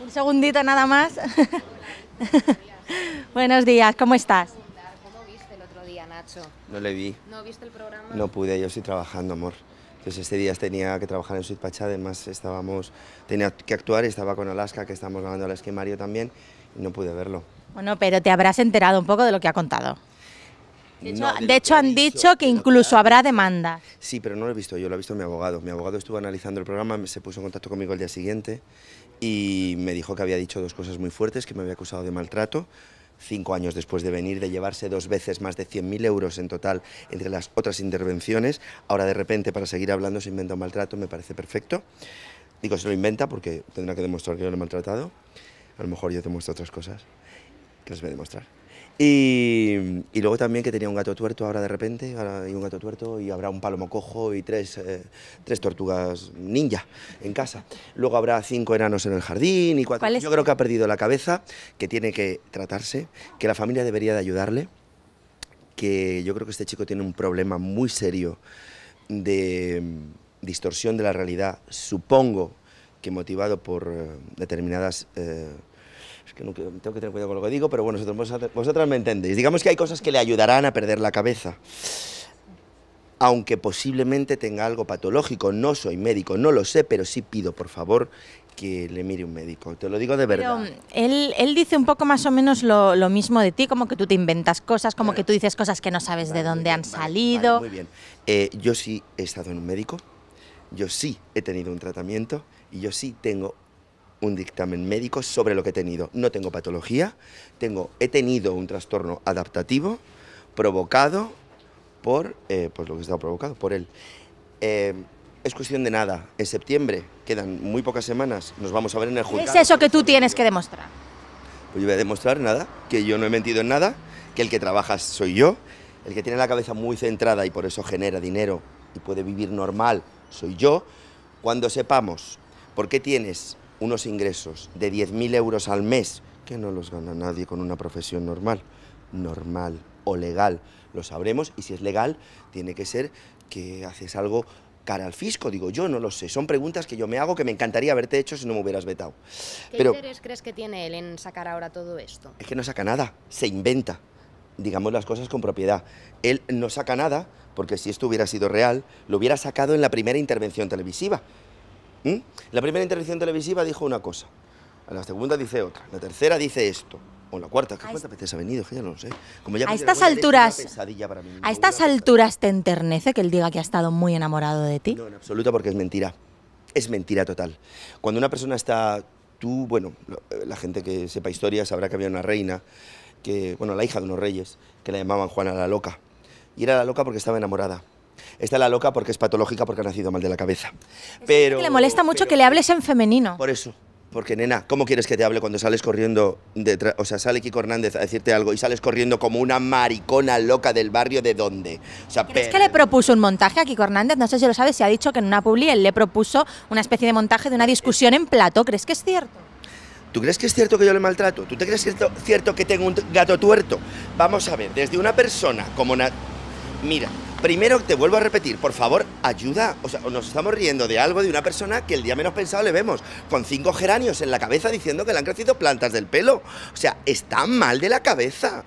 Un segundito nada más. Buenos días, ¿cómo estás? ¿Cómo viste el otro día, Nacho? No le vi. ¿No viste el programa? No pude, yo estoy trabajando, amor. Entonces este día tenía que trabajar en Pachá, además estábamos, tenía que actuar, y estaba con Alaska, que estamos grabando al esquimario también, y no pude verlo. Bueno, pero te habrás enterado un poco de lo que ha contado. De hecho, han dicho que incluso habrá demanda. Sí, pero no lo he visto yo, lo he visto mi abogado. Mi abogado estuvo analizando el programa, se puso en contacto conmigo el día siguiente y me dijo que había dicho dos cosas muy fuertes, que me había acusado de maltrato cinco años después de venir, de llevarse dos veces más de 100.000 euros en total entre las otras intervenciones. Ahora de repente para seguir hablando se inventa un maltrato, me parece perfecto. Digo, se lo inventa porque tendrá que demostrar que yo lo he maltratado. A lo mejor yo te muestro otras cosas que les voy a demostrar. Y, luego también que tenía un gato tuerto ahora de repente, y un gato tuerto y habrá un palomo cojo y tres, eh, tres tortugas ninja en casa. Luego habrá cinco enanos en el jardín y cuatro. Yo creo que ha perdido la cabeza, que tiene que tratarse, que la familia debería de ayudarle, que yo creo que este chico tiene un problema muy serio de mm, distorsión de la realidad, supongo que motivado por eh, determinadas... Eh, es que tengo que tener cuidado con lo que digo, pero bueno, vosotras me entendéis. Digamos que hay cosas que le ayudarán a perder la cabeza, aunque posiblemente tenga algo patológico. No soy médico, no lo sé, pero sí pido, por favor, que le mire un médico, te lo digo de verdad. él, dice un poco más o menos lo, mismo de ti, como que tú te inventas cosas, como que tú dices cosas que no sabes de dónde han salido. muy bien. Eh, yo sí he estado en un médico, yo sí he tenido un tratamiento y yo sí tengo un dictamen médico sobre lo que he tenido. No tengo patología, tengo, he tenido un trastorno adaptativo provocado por, eh, pues lo que está provocado por él. Eh, es cuestión de nada. En septiembre quedan muy pocas semanas, nos vamos a ver en el juzgado. ¿Qué es eso que tú tienes que demostrar? Pues yo voy a demostrar nada, que yo no he mentido en nada, que el que trabaja soy yo, el que tiene la cabeza muy centrada y por eso genera dinero y puede vivir normal soy yo. Cuando sepamos por qué tienes unos ingresos de 10.000 euros al mes, que no los gana nadie con una profesión normal, normal o legal, lo sabremos, y si es legal, tiene que ser que haces algo cara al fisco, digo yo, no lo sé. Son preguntas que yo me hago que me encantaría haberte hecho si no me hubieras vetado. ¿Qué Pero, interés crees que tiene él en sacar ahora todo esto? Es que no saca nada, se inventa. Digamos las cosas con propiedad. Él no saca nada porque si esto hubiera sido real, lo hubiera sacado en la primera intervención televisiva. ¿Mm? La primera intervención televisiva dijo una cosa, la segunda dice otra, la tercera dice esto. O la cuarta, cuántas veces ha venido? ya no lo sé. Como a estas alturas, a estas alturas te enternece que él diga que ha estado muy enamorado de ti. No, en absoluto, porque es mentira. Es mentira total. Cuando una persona está, tú, bueno, eh, la gente que sepa historia sabrá que había una reina, que, bueno, la hija de unos reyes, que la llamaban Juana la loca. Y era la loca porque estaba enamorada. Está la loca porque es patológica, porque ha nacido mal de la cabeza. Pero, es que le molesta mucho que le hables en femenino. Por eso. Porque, nena, ¿cómo quieres que te hable cuando sales corriendo? detrás? o sea, sale Kiko Hernández a decirte algo y sales corriendo como una maricona loca del barrio de dónde. O sea, ¿Crees que le propuso un montaje a Kiko Hernández? No sé si lo sabes, se ha dicho que en una publi él le propuso una especie de montaje de una discusión en plato. ¿Crees que es cierto? ¿Tú crees que es cierto que yo le maltrato? ¿Tú te crees cierto, cierto que tengo un gato tuerto? Vamos a ver, desde una persona como una... Mira, Primero, te vuelvo a repetir, por favor, ayuda. O sea, nos estamos riendo de algo de una persona que el día menos pensado le vemos, con cinco geranios en la cabeza diciendo que le han crecido plantas del pelo. O sea, está mal de la cabeza.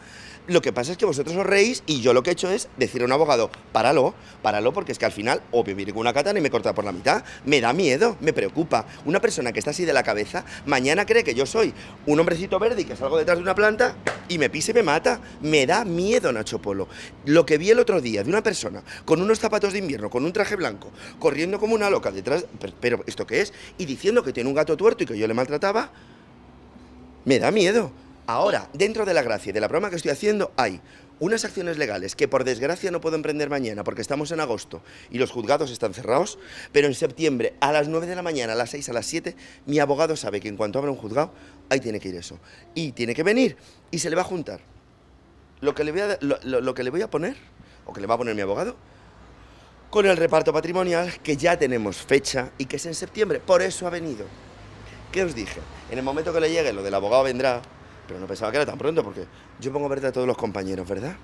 Lo que pasa es que vosotros os reís y yo lo que he hecho es decir a un abogado, páralo, páralo, porque es que al final obvio, me viene con una katana y me corta por la mitad. Me da miedo, me preocupa. Una persona que está así de la cabeza, mañana cree que yo soy un hombrecito verde y que salgo detrás de una planta y me pisa y me mata. Me da miedo, Nacho Polo. Lo que vi el otro día de una persona con unos zapatos de invierno, con un traje blanco, corriendo como una loca detrás, pero, pero ¿esto qué es? Y diciendo que tiene un gato tuerto y que yo le maltrataba, me da miedo. Ahora, dentro de la gracia y de la broma que estoy haciendo, hay unas acciones legales que por desgracia no puedo emprender mañana porque estamos en agosto y los juzgados están cerrados, pero en septiembre a las 9 de la mañana, a las 6, a las 7, mi abogado sabe que en cuanto abra un juzgado, ahí tiene que ir eso. Y tiene que venir y se le va a juntar lo que le voy a, lo que le voy a poner, o que le va a poner mi abogado, con el reparto patrimonial que ya tenemos fecha y que es en septiembre. Por eso ha venido. ¿Qué os dije? En el momento que le llegue lo del abogado vendrá, pero no pensaba que era tan pronto porque yo pongo verde a todos los compañeros, ¿verdad?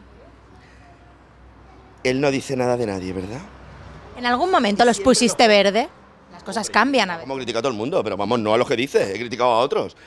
Él no dice nada de nadie, ¿verdad? ¿En algún momento los pusiste verde? Las cosas cambian a veces. Como criticado a todo el mundo, pero vamos, no a los que dice, he criticado a otros.